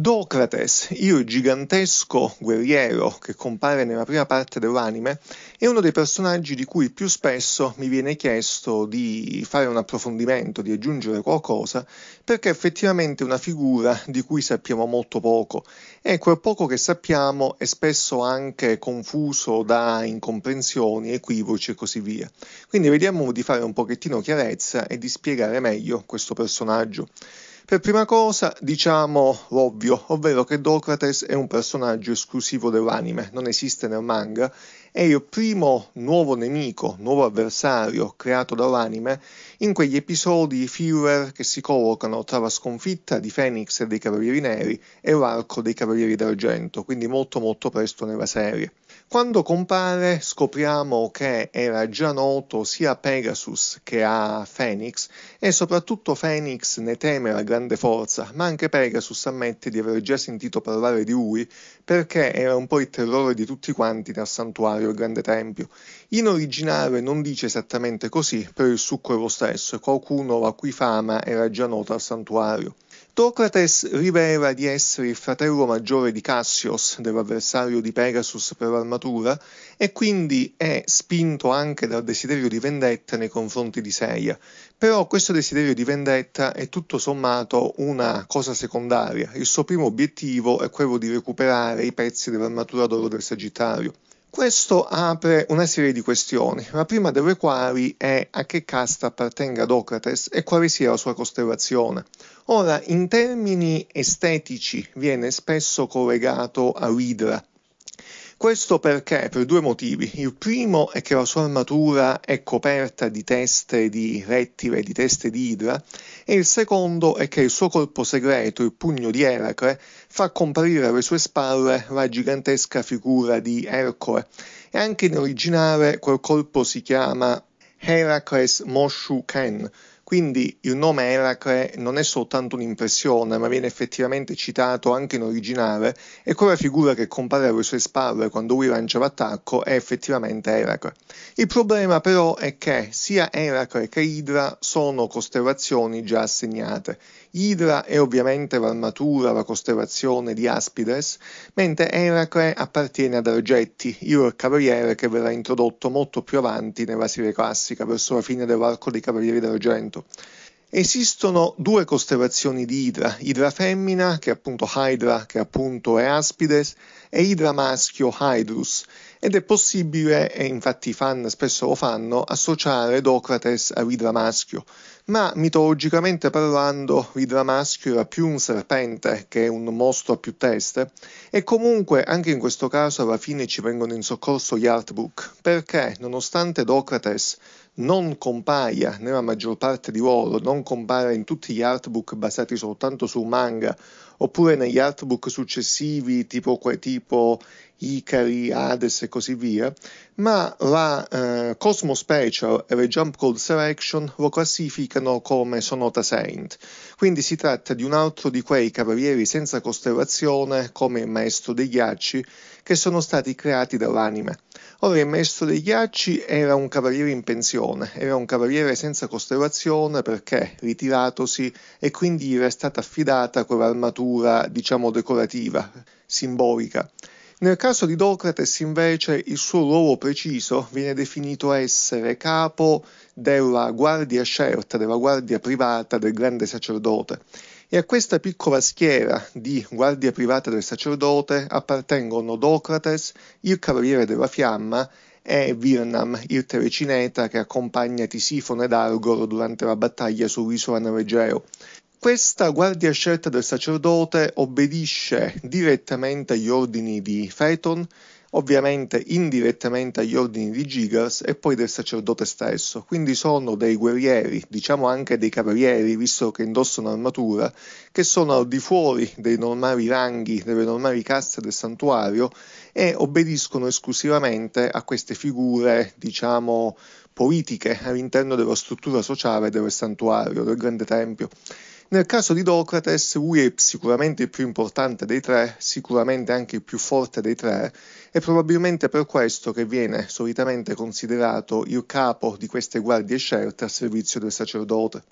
Docrates, il gigantesco guerriero che compare nella prima parte dell'anime, è uno dei personaggi di cui più spesso mi viene chiesto di fare un approfondimento, di aggiungere qualcosa, perché effettivamente è una figura di cui sappiamo molto poco e quel poco che sappiamo è spesso anche confuso da incomprensioni, equivoci e così via. Quindi vediamo di fare un pochettino chiarezza e di spiegare meglio questo personaggio. Per prima cosa diciamo l'ovvio, ovvero che Docrates è un personaggio esclusivo dell'anime, non esiste nel manga, è il primo nuovo nemico, nuovo avversario creato dall'anime in quegli episodi filler che si collocano tra la sconfitta di Fenix e dei Cavalieri Neri e l'arco dei Cavalieri d'Argento, quindi molto molto presto nella serie. Quando compare scopriamo che era già noto sia a Pegasus che a Phoenix e soprattutto Phoenix ne teme la grande forza, ma anche Pegasus ammette di aver già sentito parlare di lui perché era un po' il terrore di tutti quanti nel santuario Grande Tempio. In originale non dice esattamente così per il succo è lo stesso, qualcuno la cui fama era già nota al santuario. Socrates rivela di essere il fratello maggiore di Cassios, dell'avversario di Pegasus per l'armatura, e quindi è spinto anche dal desiderio di vendetta nei confronti di Seia. Però questo desiderio di vendetta è tutto sommato una cosa secondaria. Il suo primo obiettivo è quello di recuperare i pezzi dell'armatura d'oro del Sagittario. Questo apre una serie di questioni, la prima delle quali è a che casta appartenga Socrates e quale sia la sua costellazione. Ora, in termini estetici viene spesso collegato all'idra, questo perché? Per due motivi. Il primo è che la sua armatura è coperta di teste di rettile, di teste di idra, e il secondo è che il suo colpo segreto, il pugno di Eracle, fa comparire alle sue spalle la gigantesca figura di Ercole. E anche in originale quel colpo si chiama Heracles Moshu Ken, quindi il nome Eracle non è soltanto un'impressione, ma viene effettivamente citato anche in originale e quella figura che compare alle sue spalle quando lui lancia l'attacco è effettivamente Eracle. Il problema però è che sia Eracle che Idra sono costellazioni già assegnate. Idra è ovviamente l'armatura, la costellazione di Aspides, mentre Eracle appartiene ad Argetti, il cavaliere che verrà introdotto molto più avanti nella serie classica, verso la fine dell'arco dei Cavalieri d'Argento. Esistono due costellazioni di Idra, Idra femmina, che è appunto Hydra, che appunto è Aspides, e Idra maschio, Hydrus, ed è possibile, e infatti i fan spesso lo fanno, associare Docrates a Vidra maschio, ma mitologicamente parlando Vidra maschio era più un serpente che un mostro a più teste e comunque anche in questo caso alla fine ci vengono in soccorso gli artbook, perché nonostante Docrates non compaia nella maggior parte di loro, non compare in tutti gli artbook basati soltanto su manga, oppure negli artbook successivi tipo, tipo Ikari, Hades e così via, ma la eh, Cosmo Special e le Jump Code Selection lo classificano come Sonota Saint, quindi si tratta di un altro di quei cavalieri senza costellazione come il maestro dei ghiacci che sono stati creati dall'anime. Ora il maestro dei ghiacci era un cavaliere in pensione, era un cavaliere senza costellazione perché ritiratosi e quindi era stata affidata quell'armatura diciamo decorativa, simbolica. Nel caso di Docrates invece il suo ruolo preciso viene definito essere capo della guardia scelta, della guardia privata del grande sacerdote e a questa piccola schiera di guardia privata del sacerdote appartengono Docrates, il cavaliere della fiamma e Virnam, il telecineta che accompagna Tisifone ed Argor durante la battaglia sull'isola Naregeo. Questa guardia scelta del sacerdote obbedisce direttamente agli ordini di Phaeton ovviamente indirettamente agli ordini di Gigas e poi del sacerdote stesso, quindi sono dei guerrieri, diciamo anche dei cavalieri, visto che indossano armatura, che sono al di fuori dei normali ranghi, delle normali casse del santuario e obbediscono esclusivamente a queste figure, diciamo, politiche all'interno della struttura sociale del santuario, del grande tempio. Nel caso di Socrates, lui è sicuramente il più importante dei tre, sicuramente anche il più forte dei tre, e probabilmente per questo che viene solitamente considerato il capo di queste guardie scelte a servizio del sacerdote.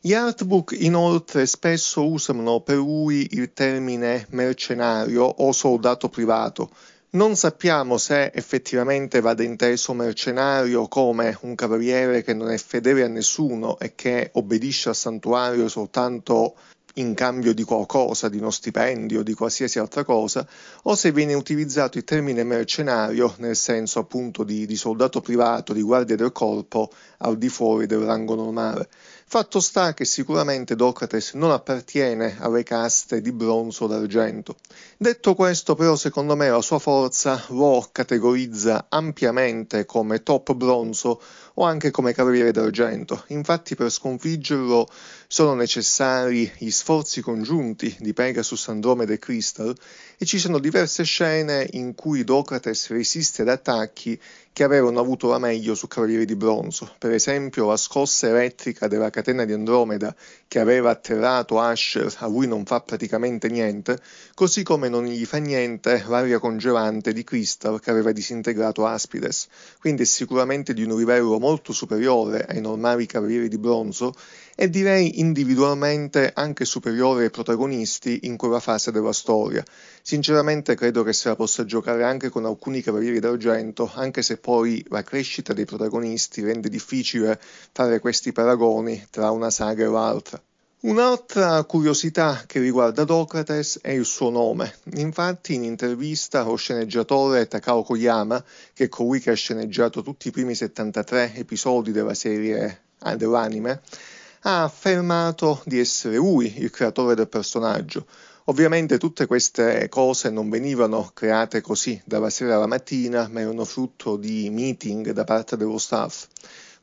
Gli artbook inoltre spesso usano per lui il termine mercenario o soldato privato, non sappiamo se effettivamente vada inteso mercenario come un cavaliere che non è fedele a nessuno e che obbedisce al santuario soltanto in cambio di qualcosa, di uno stipendio, di qualsiasi altra cosa, o se viene utilizzato il termine mercenario nel senso appunto di, di soldato privato, di guardia del corpo al di fuori del rango normale. Fatto sta che sicuramente Docrates non appartiene alle caste di bronzo o d'argento. Detto questo, però, secondo me la sua forza lo categorizza ampiamente come top bronzo o anche come Cavaliere d'Argento. Infatti per sconfiggerlo sono necessari gli sforzi congiunti di Pegasus, Andromeda e Crystal e ci sono diverse scene in cui Docrates resiste ad attacchi che avevano avuto la meglio su Cavalieri di Bronzo. Per esempio la scossa elettrica della catena di Andromeda che aveva atterrato Asher a lui non fa praticamente niente, così come non gli fa niente l'aria congelante di Crystal che aveva disintegrato Aspides. Quindi è sicuramente di un livello molto molto superiore ai normali cavalieri di bronzo e direi individualmente anche superiore ai protagonisti in quella fase della storia. Sinceramente credo che se la possa giocare anche con alcuni cavalieri d'argento, anche se poi la crescita dei protagonisti rende difficile fare questi paragoni tra una saga e l'altra. Un'altra curiosità che riguarda Socrates è il suo nome. Infatti in intervista lo sceneggiatore Takao Koyama, che è colui che ha sceneggiato tutti i primi 73 episodi della serie dell'anime, ha affermato di essere lui il creatore del personaggio. Ovviamente tutte queste cose non venivano create così dalla sera alla mattina, ma erano frutto di meeting da parte dello staff.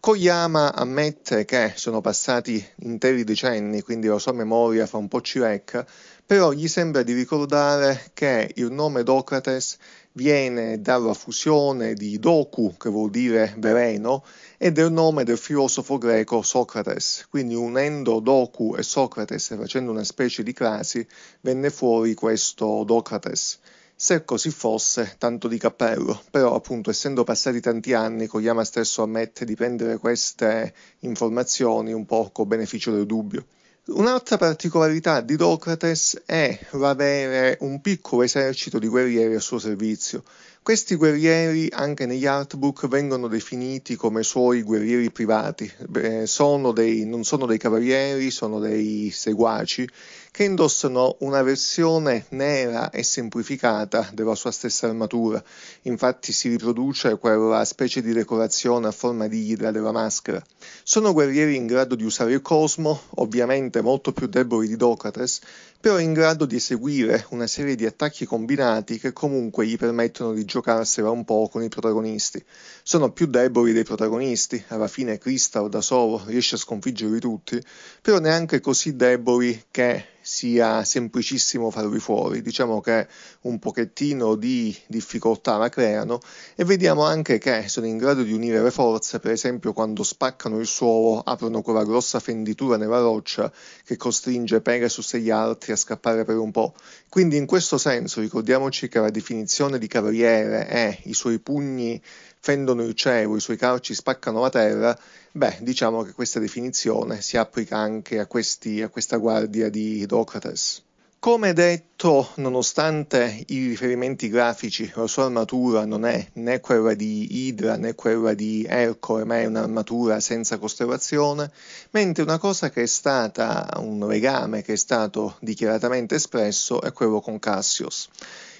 Koyama ammette che sono passati interi decenni, quindi la sua memoria fa un po' cirec, però gli sembra di ricordare che il nome Docrates viene dalla fusione di Doku, che vuol dire veleno, e del nome del filosofo greco Socrates. Quindi unendo Doku e Socrates e facendo una specie di crasi venne fuori questo Docrates. Se così fosse, tanto di cappello, però appunto essendo passati tanti anni, Koyama stesso ammette di prendere queste informazioni un po' con beneficio del dubbio. Un'altra particolarità di Docrates è l'avere un piccolo esercito di guerrieri a suo servizio, questi guerrieri, anche negli artbook, vengono definiti come suoi guerrieri privati. Eh, sono dei, non sono dei cavalieri, sono dei seguaci che indossano una versione nera e semplificata della sua stessa armatura. Infatti si riproduce quella specie di decorazione a forma di idra della maschera. Sono guerrieri in grado di usare il cosmo, ovviamente molto più deboli di Docrates, però è in grado di eseguire una serie di attacchi combinati che comunque gli permettono di giocarsela un po' con i protagonisti. Sono più deboli dei protagonisti, alla fine Crystal da solo riesce a sconfiggerli tutti, però neanche così deboli che sia semplicissimo farvi fuori, diciamo che un pochettino di difficoltà la creano e vediamo anche che sono in grado di unire le forze, per esempio quando spaccano il suolo aprono quella grossa fenditura nella roccia che costringe Pegasus e gli altri a scappare per un po'. Quindi in questo senso ricordiamoci che la definizione di cavaliere è i suoi pugni fendono il cielo, i suoi calci spaccano la terra, beh, diciamo che questa definizione si applica anche a, questi, a questa guardia di Idocates. Come detto, nonostante i riferimenti grafici, la sua armatura non è né quella di Idra né quella di Ercole, ma è un'armatura senza costellazione, mentre una cosa che è stata un legame che è stato dichiaratamente espresso è quello con Cassius.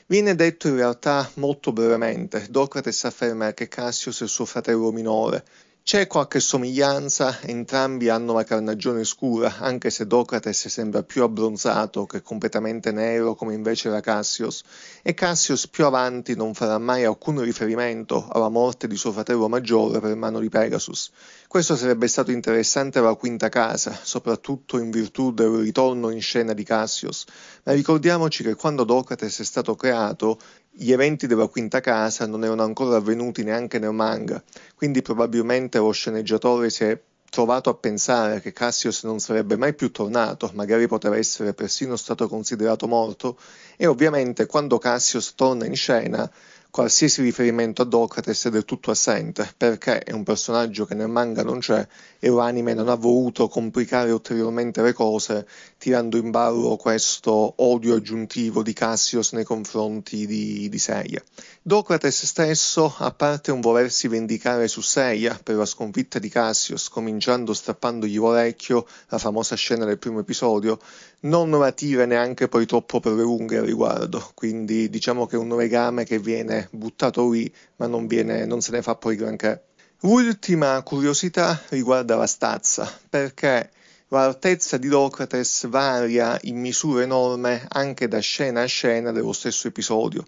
Viene detto in realtà molto brevemente, Socrate afferma che Cassius è suo fratello minore, c'è qualche somiglianza, entrambi hanno la carnagione scura, anche se Docrates sembra più abbronzato che completamente nero come invece era Cassius, e Cassius più avanti non farà mai alcun riferimento alla morte di suo fratello maggiore per mano di Pegasus. Questo sarebbe stato interessante alla quinta casa, soprattutto in virtù del ritorno in scena di Cassius, ma ricordiamoci che quando Docrates è stato creato, gli eventi della quinta casa non erano ancora avvenuti neanche nel manga, quindi probabilmente lo sceneggiatore si è trovato a pensare che Cassius non sarebbe mai più tornato, magari poteva essere persino stato considerato morto, e ovviamente quando Cassius torna in scena qualsiasi riferimento ad Socrate è del tutto assente, perché è un personaggio che nel manga non c'è EuroAnime non ha voluto complicare ulteriormente le cose tirando in ballo questo odio aggiuntivo di Cassius nei confronti di, di Seiya. Docrates stesso, a parte un volersi vendicare su Seiya per la sconfitta di Cassius, cominciando strappandogli l'orecchio, la famosa scena del primo episodio, non la tira neanche poi troppo per le lunghe al riguardo, quindi diciamo che è un legame che viene buttato lì, ma non, viene, non se ne fa poi granché. Ultima curiosità riguarda la stazza, perché l'altezza di Locrates varia in misura enorme anche da scena a scena dello stesso episodio.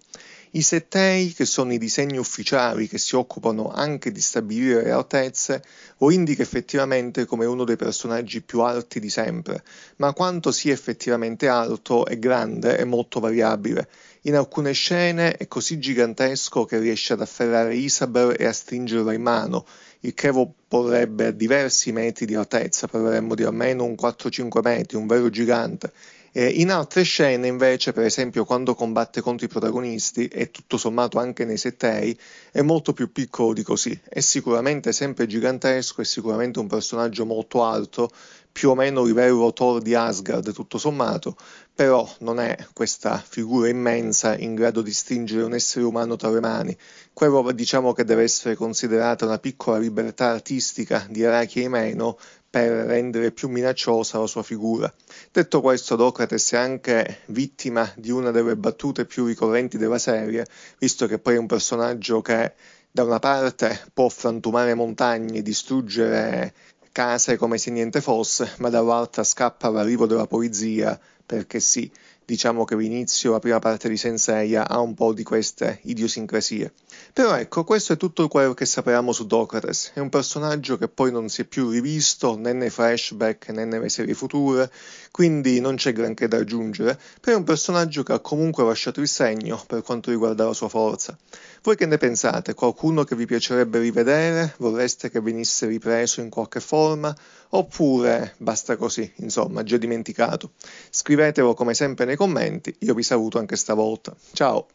I settei, che sono i disegni ufficiali che si occupano anche di stabilire le altezze, lo indica effettivamente come uno dei personaggi più alti di sempre, ma quanto sia effettivamente alto è grande e molto variabile, in alcune scene è così gigantesco che riesce ad afferrare Isabel e a stringerla in mano, il che lo porrebbe a diversi metri di altezza, parleremmo di almeno un 4-5 metri, un vero gigante. E in altre scene, invece, per esempio quando combatte contro i protagonisti, e tutto sommato anche nei settei, è molto più piccolo di così. È sicuramente sempre gigantesco, è sicuramente un personaggio molto alto, più o meno livello Thor di Asgard, tutto sommato, però non è questa figura immensa in grado di stringere un essere umano tra le mani. Quello diciamo che deve essere considerata una piccola libertà artistica di Arachi e Meno per rendere più minacciosa la sua figura. Detto questo, Socrates è anche vittima di una delle battute più ricorrenti della serie, visto che poi è un personaggio che da una parte può frantumare montagne, distruggere case come se niente fosse, ma dall'altra scappa l'arrivo della polizia, perché sì, diciamo che l'inizio, la prima parte di Sensei ha un po' di queste idiosincrasie. Però ecco, questo è tutto quello che sapevamo su Docrates, è un personaggio che poi non si è più rivisto né nei flashback né nelle serie future, quindi non c'è granché da aggiungere, però è un personaggio che ha comunque lasciato il segno per quanto riguarda la sua forza. Voi che ne pensate? Qualcuno che vi piacerebbe rivedere? Vorreste che venisse ripreso in qualche forma? Oppure basta così, insomma, già dimenticato? Scrivetelo come sempre nei commenti, io vi saluto anche stavolta. Ciao!